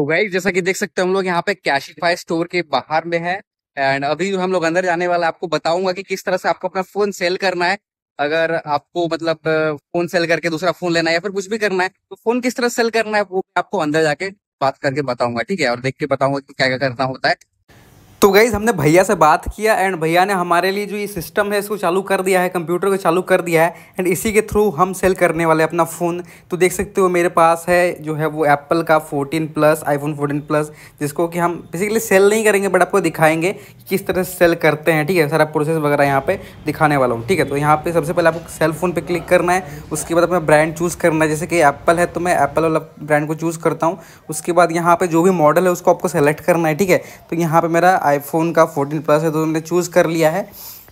तो गई जैसा कि देख सकते हैं हम लोग यहाँ पे कैशिफाई स्टोर के बाहर में है एंड अभी हम लोग अंदर जाने वाला आपको बताऊंगा कि किस तरह से आपको अपना फोन सेल करना है अगर आपको मतलब फोन सेल करके दूसरा फोन लेना है या फिर कुछ भी करना है तो फोन किस तरह सेल करना है वो आपको अंदर जाके बात करके बताऊंगा ठीक है और देख के बताऊंगा कि क्या क्या करना होता है तो गाइज़ हमने भैया से बात किया एंड भैया ने हमारे लिए जो ये सिस्टम है इसको चालू कर दिया है कंप्यूटर को चालू कर दिया है एंड इसी के थ्रू हम सेल करने वाले अपना फ़ोन तो देख सकते हो मेरे पास है जो है वो एप्पल का 14 प्लस आईफोन 14 प्लस जिसको कि हम बेसिकली सेल नहीं करेंगे बट आपको दिखाएंगे कि किस तरह से सेल करते हैं ठीक है सारा प्रोसेस वगैरह यहाँ पर दिखाने वाला हूँ ठीक है तो यहाँ पर सबसे पहले आपको सेल फ़ोन पर क्लिक करना है उसके बाद अपना ब्रांड चूज़ करना है जैसे कि एप्पल है तो मैं एप्पल वाला ब्रांड को चूज़ करता हूँ उसके बाद यहाँ पर जो भी मॉडल है उसको आपको सेलेक्ट करना है ठीक है तो यहाँ पर मेरा आईफोन का 14 प्लस है तो हमने चूज़ कर लिया है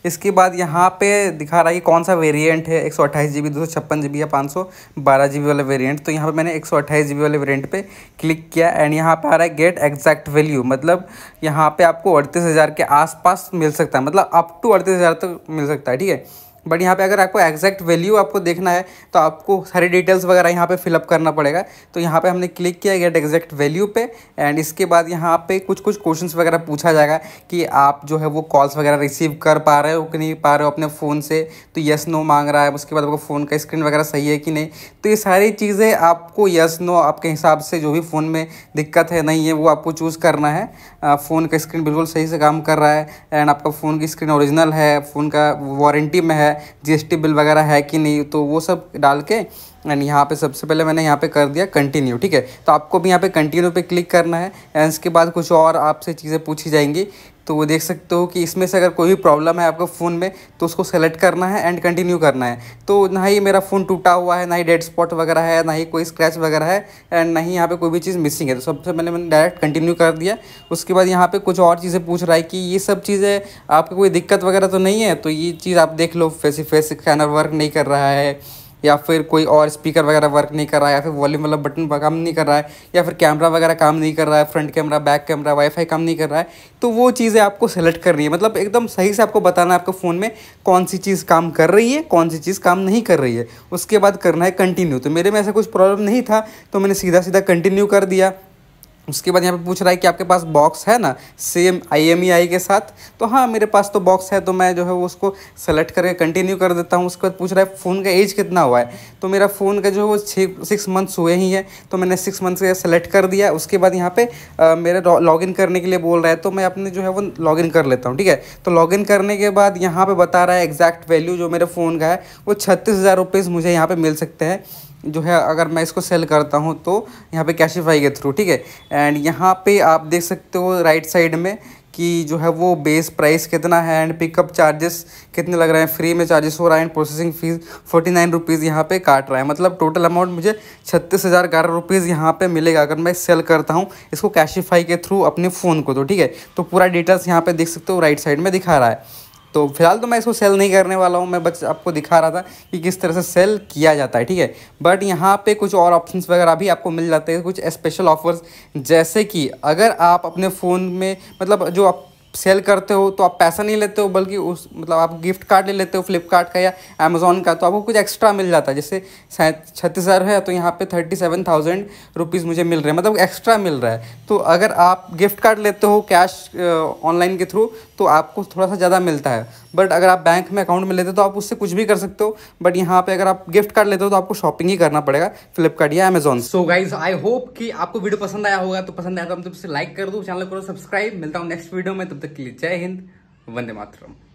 इसके बाद यहाँ पे दिखा रहा है कि कौन सा वेरिएंट है एक सौ अट्ठाईस जी बी दो सौ छप्पन जी बी या पाँच सौ बारह जी बी वाला वेरिएंट तो यहाँ पे मैंने एक सौ अट्ठाईस जी बी वाले वेरिएंट पे क्लिक किया एंड यहाँ पे आ रहा है गेट एग्जैक्ट वैल्यू मतलब यहाँ पे आपको अड़तीस हज़ार के आसपास मिल सकता है मतलब अप टू अड़तीस हज़ार तक तो मिल सकता है ठीक है बट यहाँ पे अगर आपको एग्जैक्ट वैल्यू आपको देखना है तो आपको सारी डिटेल्स वगैरह यहाँ पे फिलअप करना पड़ेगा तो यहाँ पे हमने क्लिक किया गेट एग्जैक्ट वैल्यू पे एंड इसके बाद यहाँ पे कुछ कुछ क्वेश्चंस वगैरह पूछा जाएगा कि आप जो है वो कॉल्स वगैरह रिसीव कर पा रहे हो कि नहीं पा रहे हो अपने फ़ोन से तो यस नो मांग रहा है उसके बाद आपको फ़ोन का स्क्रीन वगैरह सही है कि नहीं तो ये सारी चीज़ें आपको यस नो आपके हिसाब से जो भी फ़ोन में दिक्कत है नहीं है वो आपको चूज़ करना है फ़ोन का स्क्रीन बिल्कुल सही से काम कर रहा है एंड आपका फ़ोन की स्क्रीन ओरिजिनल है फ़ोन का वारंटी में है है जीएसटी बिल वगैरह है कि नहीं तो वो सब डाल के एंड यहाँ पे सबसे पहले मैंने यहाँ पे कर दिया कंटिन्यू ठीक है तो आपको भी यहाँ पे कंटिन्यू पे क्लिक करना है एंड इसके बाद कुछ और आपसे चीज़ें पूछी जाएंगी तो वो देख सकते हो कि इसमें से अगर कोई भी प्रॉब्लम है आपके फ़ोन में तो उसको सेलेक्ट करना है एंड कंटिन्यू करना है तो ना ही मेरा फ़ोन टूटा हुआ है ना ही डेड स्पॉट वगैरह है ना ही कोई स्क्रैच वगैरह है एंड ना ही यहाँ पे कोई भी चीज़ मिसिंग है तो सबसे पहले मैंने डायरेक्ट कंटिन्यू कर दिया उसके बाद यहाँ पर कुछ और चीज़ें पूछ रहा है कि ये सब चीज़ें आपकी कोई दिक्कत वगैरह तो नहीं है तो ये चीज़ आप देख लो फेस फेस स्कैनर वर्क नहीं कर रहा है या फिर कोई और स्पीकर वगैरह वर्क नहीं कर रहा है या फिर वॉल्यूम वाला बटन काम नहीं कर रहा है या फिर कैमरा वगैरह काम नहीं कर रहा है front camera back camera wifi काम नहीं कर रहा है तो वो चीज़ें आपको सेलेक्ट करनी है मतलब एकदम सही से आपको बताना है आपके फ़ोन में कौन सी चीज़ काम कर रही है कौन सी चीज़ काम नहीं कर रही है उसके बाद करना है कंटिन्यू तो मेरे में ऐसा कुछ प्रॉब्लम नहीं था तो मैंने सीधा सीधा कंटिन्यू कर दिया उसके बाद यहाँ पे पूछ रहा है कि आपके पास बॉक्स है ना सेम आई एम ई आई के साथ तो हाँ मेरे पास तो बॉक्स है तो मैं जो है वो उसको सेलेक्ट करके कंटिन्यू कर देता हूँ उसके बाद पूछ रहा है फ़ोन का एज कितना हुआ है तो मेरा फ़ोन का जो है वो छः सिक्स मंथ्स हुए ही है तो मैंने सिक्स मंथ्स का सेलेक्ट कर दिया उसके बाद यहाँ पर मेरा लॉग इन करने के लिए बोल रहा है तो मैं अपने जो है वो लॉग इन कर लेता हूँ ठीक है तो लॉग इन करने के बाद यहाँ पर बता रहा है एग्जैक्ट वैल्यू जो मेरे फ़ोन का है वो छत्तीस हज़ार मुझे यहाँ पर मिल सकते हैं जो है अगर मैं इसको सेल करता हूँ तो यहाँ पे कैशिफाई के थ्रू ठीक है एंड यहाँ पे आप देख सकते हो राइट साइड में कि जो है वो बेस प्राइस कितना है एंड पिकअप चार्जेस कितने लग रहे हैं फ्री में चार्जेस हो रहा है and processing fees forty nine rupees यहाँ पर काट रहा है मतलब टोटल अमाउंट मुझे छत्तीस हज़ार ग्यारह रुपीज़ यहाँ पर मिलेगा अगर मैं सेल करता हूँ इसको कैशिफाई के थ्रू अपने फ़ोन को तो ठीक है तो पूरा डिटेल्स यहाँ पर देख सकते हो राइट साइड में दिखा रहा है तो फिलहाल तो मैं इसको सेल नहीं करने वाला हूँ मैं बस आपको दिखा रहा था कि किस तरह से सेल किया जाता है ठीक है बट यहाँ पे कुछ और ऑप्शंस वगैरह भी आपको मिल जाते हैं कुछ स्पेशल ऑफर्स जैसे कि अगर आप अपने फ़ोन में मतलब जो आप सेल करते हो तो आप पैसा नहीं लेते हो बल्कि उस मतलब आप गिफ्ट कार्ड ले लेते हो फ्लिपकार्ट का या अमेज़ोन का तो आपको कुछ एक्स्ट्रा मिल जाता है जैसे छत्तीस हज़ार है तो यहाँ पे थर्टी सेवन थाउजेंड रुपीज़ मुझे मिल रहे हैं मतलब एक्स्ट्रा मिल रहा है तो अगर आप गिफ्ट कार्ड लेते हो कैश ऑनलाइन के थ्रू तो आपको थोड़ा सा ज़्यादा मिलता है बट अगर आप बैंक में अकाउंट में लेते हो तो आप उससे कुछ भी कर सकते हो बट यहाँ पे अगर आप गिफ्ट कार्ड लेते हो तो आपको शॉपिंग ही करना पड़ेगा फ्लिपकार्ट या Amazon so guys I hope कि आपको वीडियो पसंद आया होगा तो पसंद आया तो आप तुमसे लाइक कर दो चैनल करो सब्सक्राइब मिलता हूँ नेक्स्ट वीडियो में तब तक के लिए जय हिंद वंदे मातरम